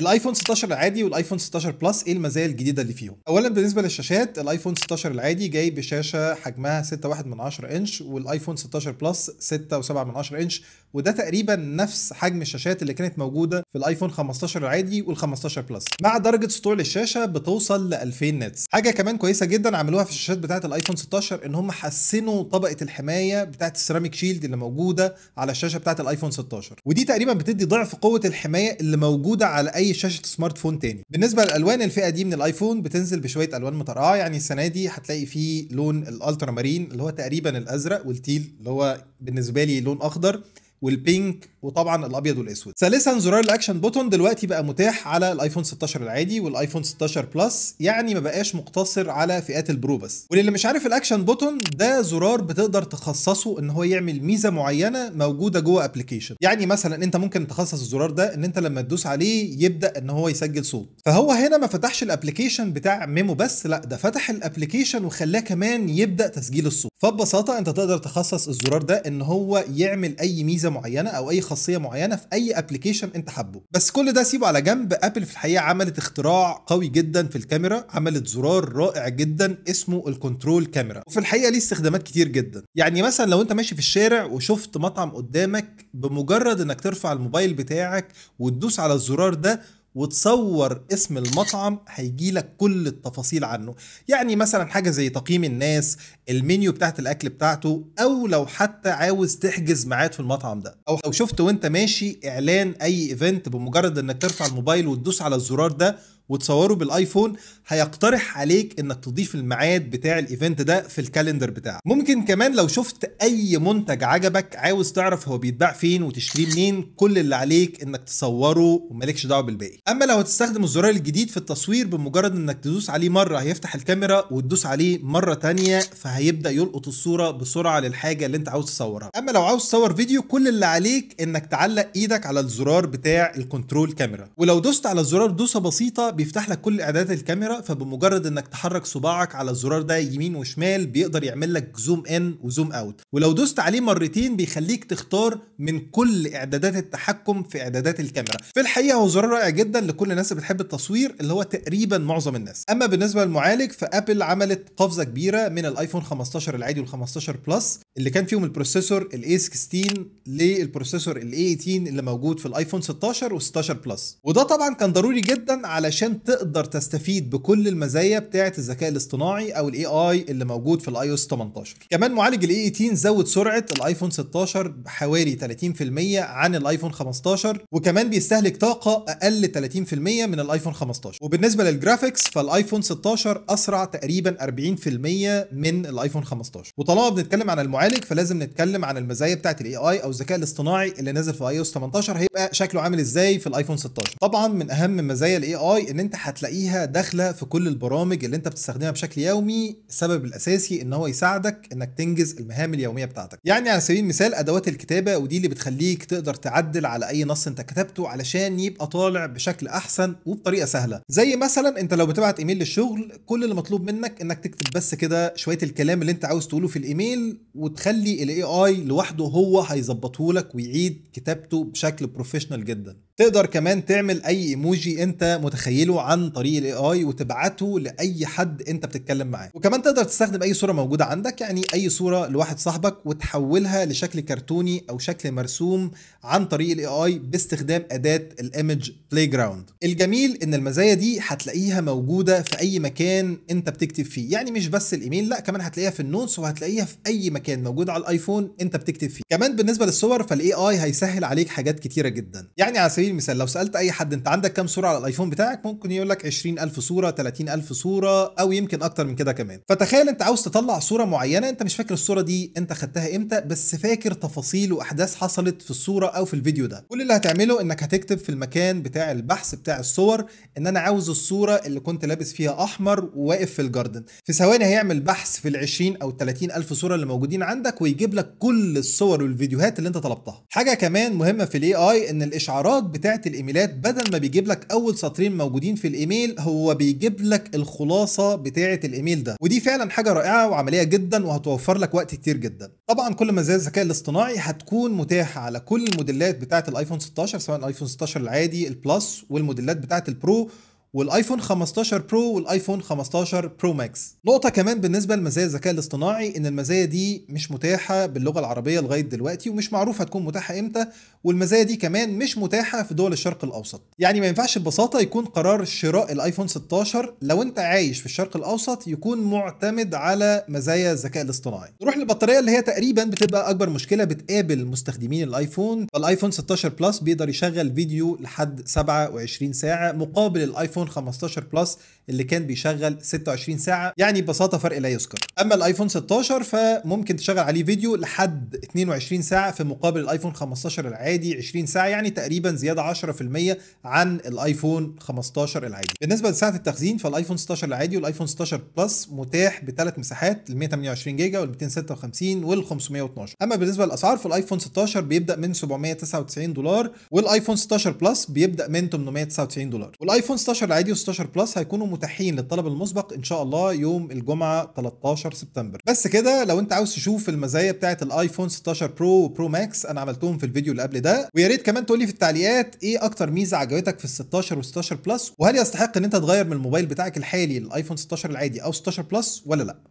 الايفون 16 العادي والايفون 16 بلس ايه المزايا الجديده اللي فيهم اولا بالنسبه للشاشات الايفون 16 العادي جاي بشاشه حجمها 6.1 انش والايفون 16 بلس 6.7 انش وده تقريبا نفس حجم الشاشات اللي كانت موجوده في الايفون 15 العادي وال15 بلس مع درجه سطوع للشاشه بتوصل ل 2000 نتس حاجه كمان كويسه جدا عملوها في الشاشات بتاعه الايفون 16 ان هم حسنوا طبقه الحمايه بتاعه السيراميك شيلد اللي موجوده على الشاشه بتاعه الايفون 16 ودي تقريبا بتدي ضعف قوه الحمايه اللي موجوده على اي اي شاشه سمارت فون تاني بالنسبه للالوان الفئه دي من الايفون بتنزل بشويه الوان مترقعه يعني السنه دي هتلاقي فيه لون الالترا مارين اللي هو تقريبا الازرق والتيل اللي هو بالنسبه لي لون اخضر والبينك وطبعا الابيض والاسود ثالثا زرار الاكشن بوتون دلوقتي بقى متاح على الايفون 16 العادي والايفون 16 بلس يعني ما بقاش مقتصر على فئات البرو بس وللي مش عارف الاكشن بوتون ده زرار بتقدر تخصصه ان هو يعمل ميزه معينه موجوده جوه ابلكيشن يعني مثلا انت ممكن تخصص الزرار ده ان انت لما تدوس عليه يبدا ان هو يسجل صوت فهو هنا ما فتحش الابلكيشن بتاع ميمو بس لا ده فتح الابلكيشن وخلاه كمان يبدا تسجيل الصوت فببساطه انت تقدر تخصص الزرار ده ان هو يعمل اي ميزه معينه او اي خاص خاصيه معينه في اي ابلكيشن انت حابه بس كل ده سيبه على جنب ابل في الحقيقه عملت اختراع قوي جدا في الكاميرا عملت زرار رائع جدا اسمه الكنترول كاميرا وفي الحقيقه ليه استخدامات كتير جدا يعني مثلا لو انت ماشي في الشارع وشفت مطعم قدامك بمجرد انك ترفع الموبايل بتاعك وتدوس على الزرار ده وتصور اسم المطعم هيجي لك كل التفاصيل عنه يعني مثلا حاجه زي تقييم الناس المنيو بتاعت الاكل بتاعته او لو حتى عاوز تحجز ميعاد في المطعم ده او لو شفت وانت ماشي اعلان اي ايفنت بمجرد انك ترفع الموبايل وتدوس على الزرار ده وتصوره بالايفون هيقترح عليك انك تضيف الميعاد بتاع الايفنت ده في الكالندر بتاعك ممكن كمان لو شفت اي منتج عجبك عاوز تعرف هو بيتباع فين وتشتريه منين كل اللي عليك انك تصوره ومالكش دعوه بالباقي اما لو هتستخدم الزرار الجديد في التصوير بمجرد انك تدوس عليه مره هيفتح الكاميرا وتدوس عليه مره تانية فهيبدا يلقط الصوره بسرعه للحاجه اللي انت عاوز تصورها اما لو عاوز تصور فيديو كل اللي عليك انك تعلق ايدك على الزرار بتاع الكنترول كاميرا ولو دوست على الزرار دوسه بسيطه بيفتح لك كل اعدادات الكاميرا فبمجرد انك تحرك صباعك على الزرار ده يمين وشمال بيقدر يعمل لك زوم ان وزوم اوت ولو دوست عليه مرتين بيخليك تختار من كل اعدادات التحكم في اعدادات الكاميرا في الحقيقه هو زرار رائع جدا لكل الناس اللي بتحب التصوير اللي هو تقريبا معظم الناس اما بالنسبه للمعالج فابل عملت قفزه كبيره من الايفون 15 العادي وال15 بلس اللي كان فيهم البروسيسور الاي 16 للبروسيسور الاي 18 اللي موجود في الايفون 16 و16 بلس وده طبعا كان ضروري جدا علشان علشان تقدر تستفيد بكل المزايا بتاعه الذكاء الاصطناعي او الاي اي اللي موجود في الاي او اس 18 كمان معالج الاي 18 زود سرعه الايفون 16 بحوالي 30% عن الايفون 15 وكمان بيستهلك طاقه اقل 30% من الايفون 15 وبالنسبه للجرافيكس فالايفون 16 اسرع تقريبا 40% من الايفون 15 وطالما بنتكلم عن المعالج فلازم نتكلم عن المزايا بتاعه الاي اي او الذكاء الاصطناعي اللي نازل في اي او اس 18 هيبقى شكله عامل ازاي في الايفون 16 طبعا من اهم مزايا الاي اي ان انت هتلاقيها داخله في كل البرامج اللي انت بتستخدمها بشكل يومي السبب الاساسي ان هو يساعدك انك تنجز المهام اليوميه بتاعتك يعني على سبيل المثال ادوات الكتابه ودي اللي بتخليك تقدر تعدل على اي نص انت كتبته علشان يبقى طالع بشكل احسن وبطريقه سهله زي مثلا انت لو بتبعت ايميل للشغل كل اللي مطلوب منك انك تكتب بس كده شويه الكلام اللي انت عاوز تقوله في الايميل وتخلي الاي اي لوحده هو هيظبطه لك ويعيد كتابته بشكل بروفيشنال جدا تقدر كمان تعمل اي ايموجي انت متخيله عن طريق الاي اي وتبعته لاي حد انت بتتكلم معاه وكمان تقدر تستخدم اي صوره موجوده عندك يعني اي صوره لواحد صاحبك وتحولها لشكل كرتوني او شكل مرسوم عن طريق الاي اي باستخدام اداه الايمج بلاي جراوند الجميل ان المزايا دي هتلاقيها موجوده في اي مكان انت بتكتب فيه يعني مش بس الايميل لا كمان هتلاقيها في النوتس وهتلاقيها في اي مكان موجود على الايفون انت بتكتب فيه كمان بالنسبه للصور فالاي اي هيسهل عليك حاجات كتيره جدا يعني على سبيل سبيل المثال لو سالت اي حد انت عندك كام صوره على الايفون بتاعك ممكن يقول لك 20000 صوره 30000 صوره او يمكن اكتر من كده كمان فتخيل انت عاوز تطلع صوره معينه انت مش فاكر الصوره دي انت خدتها امتى بس فاكر تفاصيل واحداث حصلت في الصوره او في الفيديو ده كل اللي هتعمله انك هتكتب في المكان بتاع البحث بتاع الصور ان انا عاوز الصوره اللي كنت لابس فيها احمر وواقف في الجاردن في ثواني هيعمل بحث في ال 20 او ال30000 صوره اللي موجودين عندك ويجيب لك كل الصور والفيديوهات اللي انت طلبتها حاجه كمان مهمه في الاي اي ان الاشعارات بتاعه الايميلات بدل ما بيجيب لك اول سطرين موجودين في الايميل هو بيجيب لك الخلاصه بتاعه الايميل ده ودي فعلا حاجه رائعه وعمليه جدا وهتوفر لك وقت كتير جدا طبعا كل ما زاد الذكاء الاصطناعي هتكون متاحه على كل الموديلات بتاعه الايفون 16 سواء الايفون 16 العادي البلس والموديلات بتاعه البرو والايفون 15 برو والايفون 15 برو ماكس نقطه كمان بالنسبه لمزايا الذكاء الاصطناعي ان المزايا دي مش متاحه باللغه العربيه لغايه دلوقتي ومش معروف هتكون متاحه امتى والمزايا دي كمان مش متاحه في دول الشرق الاوسط يعني ما ينفعش ببساطه يكون قرار شراء الايفون 16 لو انت عايش في الشرق الاوسط يكون معتمد على مزايا الذكاء الاصطناعي نروح للبطاريه اللي هي تقريبا بتبقى اكبر مشكله بتقابل مستخدمين الايفون فالايفون 16 بلس بيقدر يشغل فيديو لحد 27 ساعه مقابل الايفون الايفون 15 بلس اللي كان بيشغل 26 ساعه يعني ببساطه فرق لا يذكر اما الايفون 16 فممكن تشغل عليه فيديو لحد 22 ساعه في مقابل الايفون 15 العادي 20 ساعه يعني تقريبا زياده 10% عن الايفون 15 العادي بالنسبه لسعه التخزين فالايفون 16 العادي والايفون 16 بلس متاح بثلاث مساحات ال 128 جيجا وال 256 وال 512 اما بالنسبه للاسعار فالايفون 16 بيبدا من 799 دولار والايفون 16 بلس بيبدا من 899 دولار والايفون 16 16 العادي و16 بلس هيكونوا متاحين للطلب المسبق ان شاء الله يوم الجمعه 13 سبتمبر بس كده لو انت عاوز تشوف المزايا بتاعه الايفون 16 برو وبرو ماكس انا عملتهم في الفيديو اللي قبل ده ويا ريت كمان تقول لي في التعليقات ايه اكتر ميزه عجبتك في ال16 و16 بلس وهل يستحق ان انت تغير من الموبايل بتاعك الحالي للايفون 16 العادي او 16 بلس ولا لا